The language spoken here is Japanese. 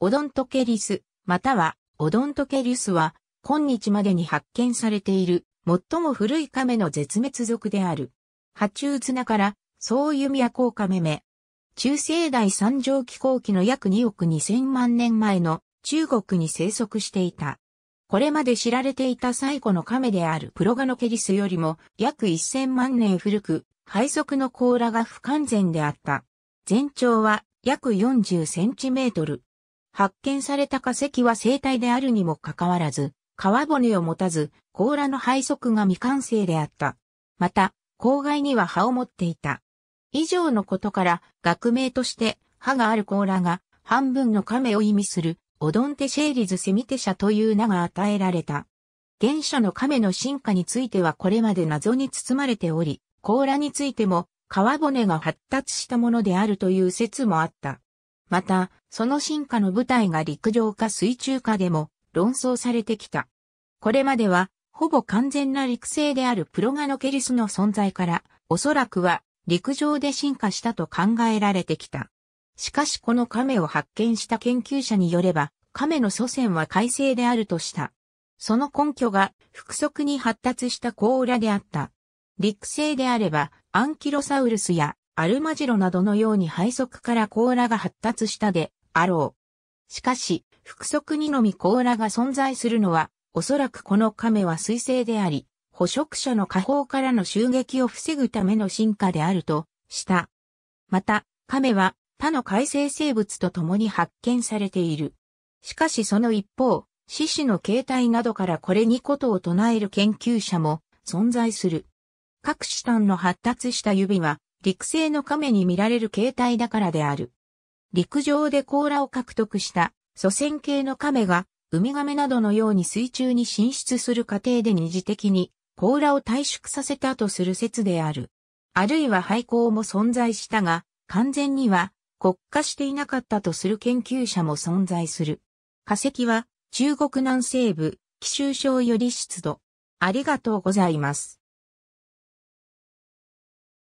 オドントケリス、またはオドントケリスは、今日までに発見されている、最も古い亀の絶滅族である。波中綱から、総弓や甲亀メ。中世代三畳気候期の約2億2000万年前の中国に生息していた。これまで知られていた最古の亀であるプロガノケリスよりも約1000万年古く、配属の甲羅が不完全であった。全長は約40センチメートル。発見された化石は生体であるにもかかわらず、皮骨を持たず、甲羅の配属が未完成であった。また、口外には歯を持っていた。以上のことから、学名として、歯がある甲羅が、半分の亀を意味する、オドンテシェーリズセミテ社という名が与えられた。原初の亀の進化についてはこれまで謎に包まれており、甲羅についても、皮骨が発達したものであるという説もあった。また、その進化の舞台が陸上か水中かでも論争されてきた。これまでは、ほぼ完全な陸生であるプロガノケリスの存在から、おそらくは陸上で進化したと考えられてきた。しかしこの亀を発見した研究者によれば、亀の祖先は海生であるとした。その根拠が、複足に発達した甲羅であった。陸生であれば、アンキロサウルスやアルマジロなどのように背側から甲羅が発達したであろう。しかし、腹側にのみ甲羅が存在するのは、おそらくこの亀は水星であり、捕食者の下方からの襲撃を防ぐための進化であるとした。また、亀は他の海生生物と共に発見されている。しかしその一方、獅子の形態などからこれにことを唱える研究者も存在する。各種端の発達した指は陸生の亀に見られる形態だからである。陸上で甲羅を獲得した祖先系の亀が、ウミガメなどのように水中に進出する過程で二次的に甲羅を退縮させたとする説である。あるいは廃校も存在したが、完全には国家していなかったとする研究者も存在する。化石は中国南西部、奇州省より出土。ありがとうございます。